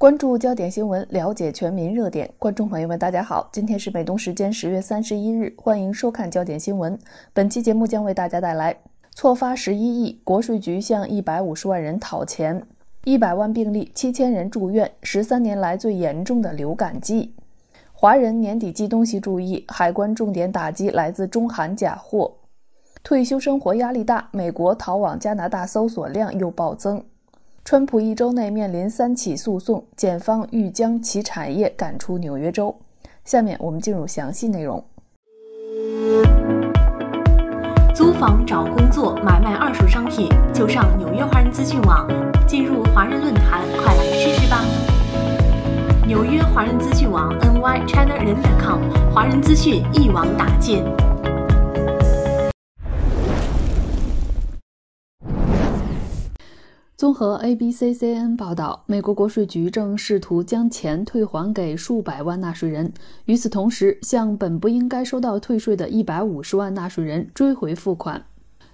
关注焦点新闻，了解全民热点。观众朋友们，大家好，今天是美东时间十月三十一日，欢迎收看焦点新闻。本期节目将为大家带来：错发十一亿，国税局向一百五十万人讨钱；一百万病例，七千人住院，十三年来最严重的流感季；华人年底寄东西注意，海关重点打击来自中韩假货；退休生活压力大，美国逃往加拿大搜索量又暴增。川普一周内面临三起诉讼，检方欲将其产业赶出纽约州。下面我们进入详细内容。租房、找工作、买卖二手商品，就上纽约华人资讯网，进入华人论坛，快来试试吧！纽约华人资讯网 n y china 人 .com，华人资讯一网打尽。综合 ABC、c n 报道，美国国税局正试图将钱退还给数百万纳税人，与此同时，向本不应该收到退税的150万纳税人追回付款。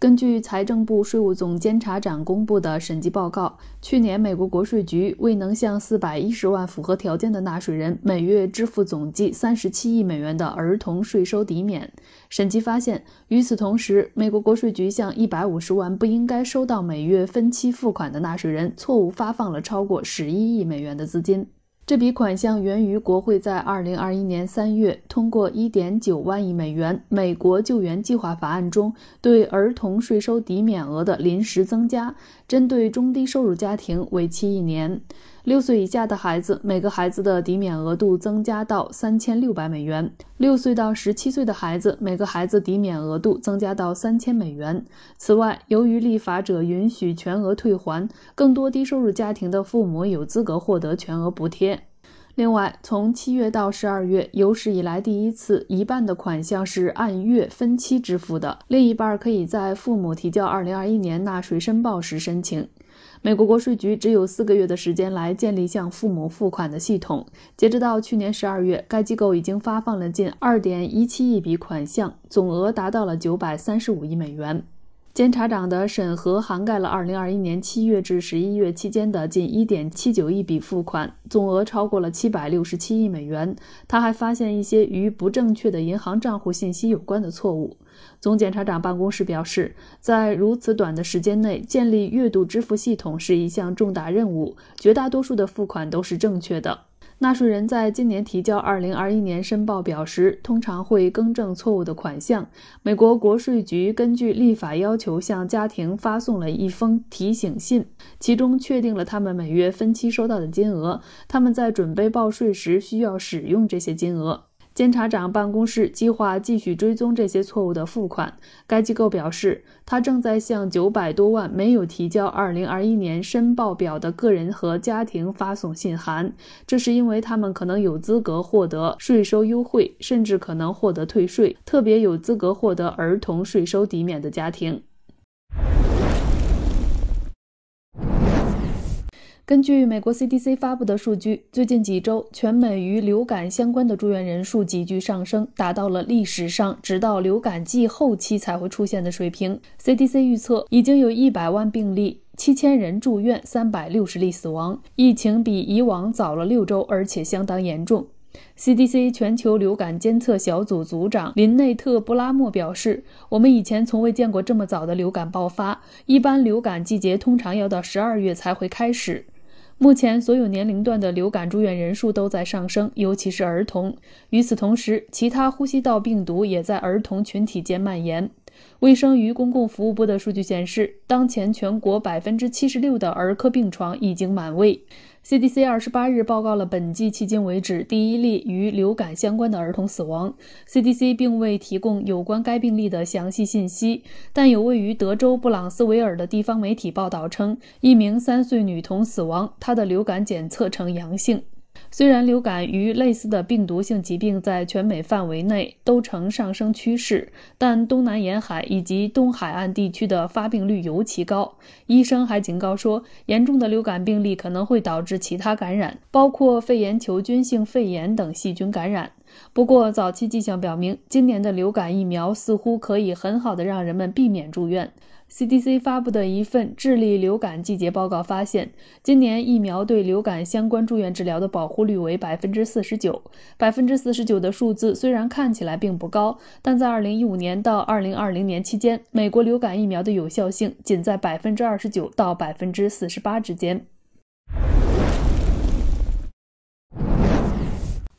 根据财政部税务总监察长公布的审计报告，去年美国国税局未能向410万符合条件的纳税人每月支付总计37亿美元的儿童税收抵免。审计发现，与此同时，美国国税局向150万不应该收到每月分期付款的纳税人错误发放了超过11亿美元的资金。这笔款项源于国会在2021年3月通过1.9万亿美元美国救援计划法案中对儿童税收抵免额的临时增加，针对中低收入家庭，为期一年。六岁以下的孩子，每个孩子的抵免额度增加到三千六百美元；六岁到十七岁的孩子，每个孩子抵免额度增加到三千美元。此外，由于立法者允许全额退还，更多低收入家庭的父母有资格获得全额补贴。另外，从七月到十二月，有史以来第一次，一半的款项是按月分期支付的，另一半可以在父母提交二零二一年纳税申报时申请。美国国税局只有四个月的时间来建立向父母付款的系统。截止到去年十二月，该机构已经发放了近二点一七亿笔款项，总额达到了九百三十五亿美元。监察长的审核涵盖了2021年7月至11月期间的近1.79亿笔付款，总额超过了767亿美元。他还发现一些与不正确的银行账户信息有关的错误。总检察长办公室表示，在如此短的时间内建立月度支付系统是一项重大任务。绝大多数的付款都是正确的。纳税人在今年提交2021年申报表时，通常会更正错误的款项。美国国税局根据立法要求，向家庭发送了一封提醒信，其中确定了他们每月分期收到的金额。他们在准备报税时需要使用这些金额。监察长办公室计划继续追踪这些错误的付款。该机构表示，他正在向九百多万没有提交2021年申报表的个人和家庭发送信函，这是因为他们可能有资格获得税收优惠，甚至可能获得退税，特别有资格获得儿童税收抵免的家庭。根据美国 CDC 发布的数据，最近几周全美与流感相关的住院人数急剧上升，达到了历史上直到流感季后期才会出现的水平。CDC 预测，已经有一百万病例，七千人住院，三百六十例死亡。疫情比以往早了六周，而且相当严重。CDC 全球流感监测小组组长林内特·布拉莫表示：“我们以前从未见过这么早的流感爆发。一般流感季节通常要到十二月才会开始。”目前，所有年龄段的流感住院人数都在上升，尤其是儿童。与此同时，其他呼吸道病毒也在儿童群体间蔓延。卫生与公共服务部的数据显示，当前全国百分之七十六的儿科病床已经满位。CDC 二十八日报告了本季迄今为止第一例与流感相关的儿童死亡。CDC 并未提供有关该病例的详细信息，但有位于德州布朗斯维尔的地方媒体报道称，一名三岁女童死亡，她的流感检测呈阳性。虽然流感与类似的病毒性疾病在全美范围内都呈上升趋势，但东南沿海以及东海岸地区的发病率尤其高。医生还警告说，严重的流感病例可能会导致其他感染，包括肺炎球菌性肺炎等细菌感染。不过，早期迹象表明，今年的流感疫苗似乎可以很好的让人们避免住院。CDC 发布的一份智利流感季节报告发现，今年疫苗对流感相关住院治疗的保护率为百分之四十九。百分之四十九的数字虽然看起来并不高，但在二零一五年到二零二零年期间，美国流感疫苗的有效性仅在百分之二十九到百分之四十八之间。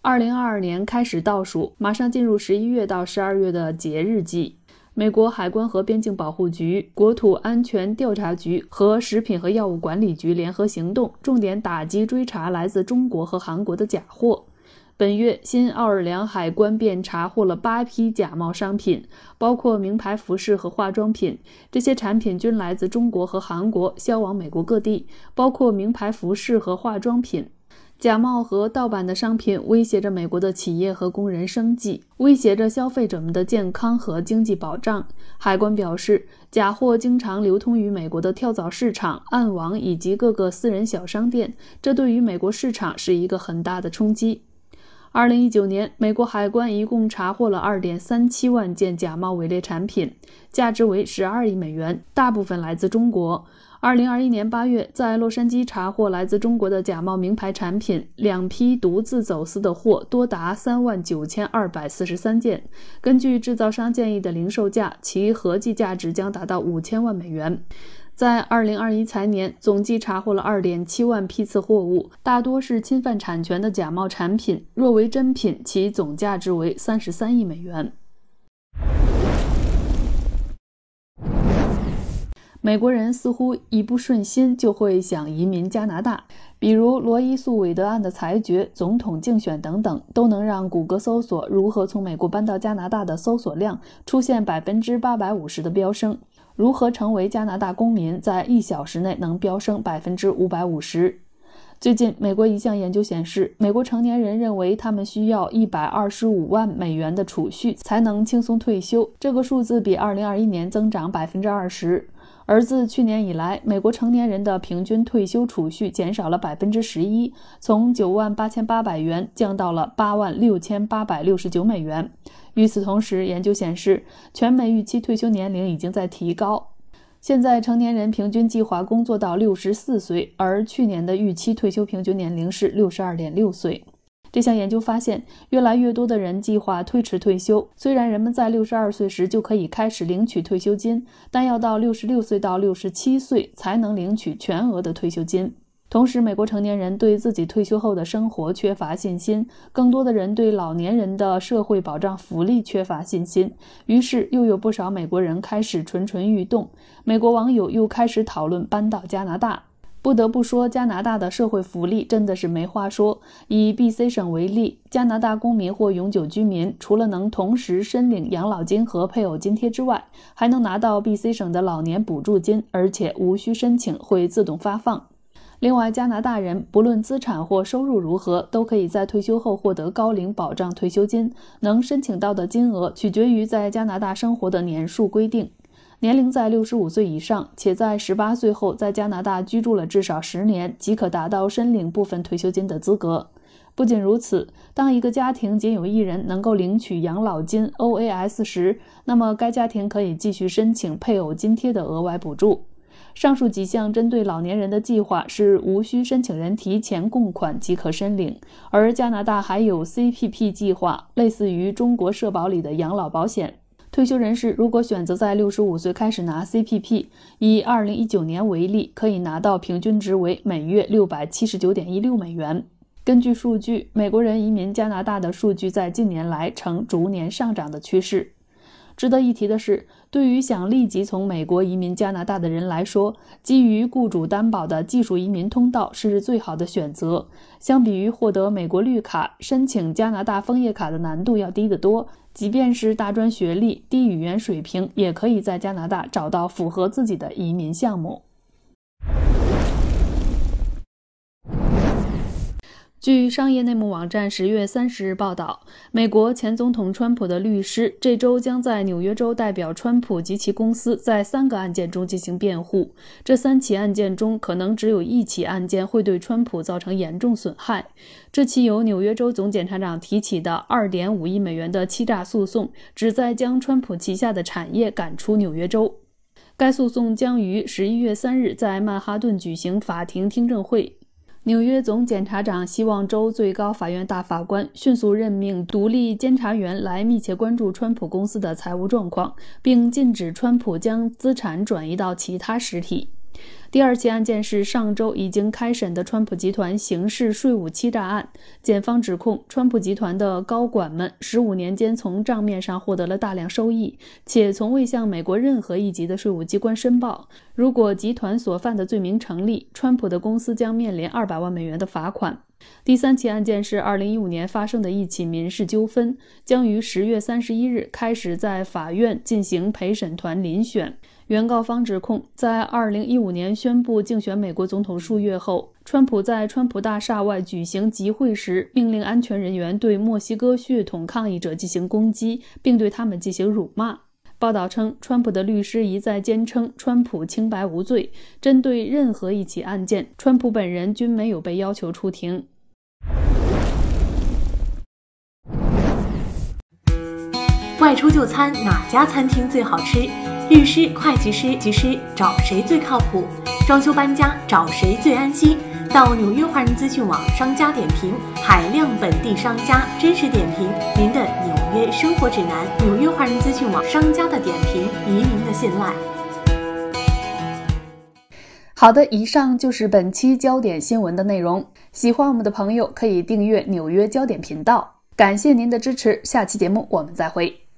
二零二二年开始倒数，马上进入十一月到十二月的节日季。美国海关和边境保护局、国土安全调查局和食品和药物管理局联合行动，重点打击追查来自中国和韩国的假货。本月，新奥尔良海关便查获了八批假冒商品，包括名牌服饰和化妆品。这些产品均来自中国和韩国，销往美国各地，包括名牌服饰和化妆品。假冒和盗版的商品威胁着美国的企业和工人生计，威胁着消费者们的健康和经济保障。海关表示，假货经常流通于美国的跳蚤市场、暗网以及各个私人小商店，这对于美国市场是一个很大的冲击。二零一九年，美国海关一共查获了二点三七万件假冒伪劣产品，价值为十二亿美元，大部分来自中国。二零二一年八月，在洛杉矶查获来自中国的假冒名牌产品两批，独自走私的货多达三万九千二百四十三件。根据制造商建议的零售价，其合计价值将达到五千万美元。在二零二一财年，总计查获了二点七万批次货物，大多是侵犯产权的假冒产品。若为真品，其总价值为三十三亿美元。美国人似乎一不顺心就会想移民加拿大，比如罗伊诉韦德案的裁决、总统竞选等等，都能让谷歌搜索“如何从美国搬到加拿大”的搜索量出现百分之八百五十的飙升；“如何成为加拿大公民”在一小时内能飙升百分之五百五十。最近，美国一项研究显示，美国成年人认为他们需要一百二十五万美元的储蓄才能轻松退休，这个数字比二零二一年增长百分之二十。而自去年以来，美国成年人的平均退休储蓄减少了百分之十一，从九万八千八百元降到了八万六千八百六十九美元。与此同时，研究显示，全美预期退休年龄已经在提高。现在，成年人平均计划工作到六十四岁，而去年的预期退休平均年龄是六十二点六岁。这项研究发现，越来越多的人计划推迟退休。虽然人们在六十二岁时就可以开始领取退休金，但要到六十六岁到六十七岁才能领取全额的退休金。同时，美国成年人对自己退休后的生活缺乏信心，更多的人对老年人的社会保障福利缺乏信心。于是，又有不少美国人开始蠢蠢欲动。美国网友又开始讨论搬到加拿大。不得不说，加拿大的社会福利真的是没话说。以 BC 省为例，加拿大公民或永久居民除了能同时申领养老金和配偶津贴之外，还能拿到 BC 省的老年补助金，而且无需申请，会自动发放。另外，加拿大人不论资产或收入如何，都可以在退休后获得高龄保障退休金，能申请到的金额取决于在加拿大生活的年数规定。年龄在六十五岁以上，且在十八岁后在加拿大居住了至少十年，即可达到申领部分退休金的资格。不仅如此，当一个家庭仅有一人能够领取养老金 （OAS） 时，那么该家庭可以继续申请配偶津贴的额外补助。上述几项针对老年人的计划是无需申请人提前供款即可申领，而加拿大还有 CPP 计划，类似于中国社保里的养老保险。退休人士如果选择在六十五岁开始拿 CPP，以二零一九年为例，可以拿到平均值为每月六百七十九点一六美元。根据数据，美国人移民加拿大的数据在近年来呈逐年上涨的趋势。值得一提的是，对于想立即从美国移民加拿大的人来说，基于雇主担保的技术移民通道是最好的选择。相比于获得美国绿卡，申请加拿大枫叶卡的难度要低得多。即便是大专学历、低语言水平，也可以在加拿大找到符合自己的移民项目。据商业内幕网站十月三十日报道，美国前总统川普的律师这周将在纽约州代表川普及其公司，在三个案件中进行辩护。这三起案件中，可能只有一起案件会对川普造成严重损害。这起由纽约州总检察长提起的2.5亿美元的欺诈诉讼，旨在将川普旗下的产业赶出纽约州。该诉讼将于十一月三日在曼哈顿举行法庭听证会。纽约总检察长希望州最高法院大法官迅速任命独立监察员来密切关注川普公司的财务状况，并禁止川普将资产转移到其他实体。第二起案件是上周已经开审的川普集团刑事税务欺诈案，检方指控川普集团的高管们十五年间从账面上获得了大量收益，且从未向美国任何一级的税务机关申报。如果集团所犯的罪名成立，川普的公司将面临二百万美元的罚款。第三起案件是二零一五年发生的一起民事纠纷，将于十月三十一日开始在法院进行陪审团遴选。原告方指控，在二零一五年宣布竞选美国总统数月后，川普在川普大厦外举行集会时，命令安全人员对墨西哥血统抗议者进行攻击，并对他们进行辱骂。报道称，川普的律师一再坚称川普清白无罪。针对任何一起案件，川普本人均没有被要求出庭。外出就餐哪家餐厅最好吃？律师、会计师、技师找谁最靠谱？装修搬家找谁最安心？到纽约华人资讯网商家点评，海量本地商家真实点评，您的纽约生活指南。纽约华人资讯网商家的点评，移民的信赖。好的，以上就是本期焦点新闻的内容。喜欢我们的朋友可以订阅纽约焦点频道，感谢您的支持。下期节目我们再会。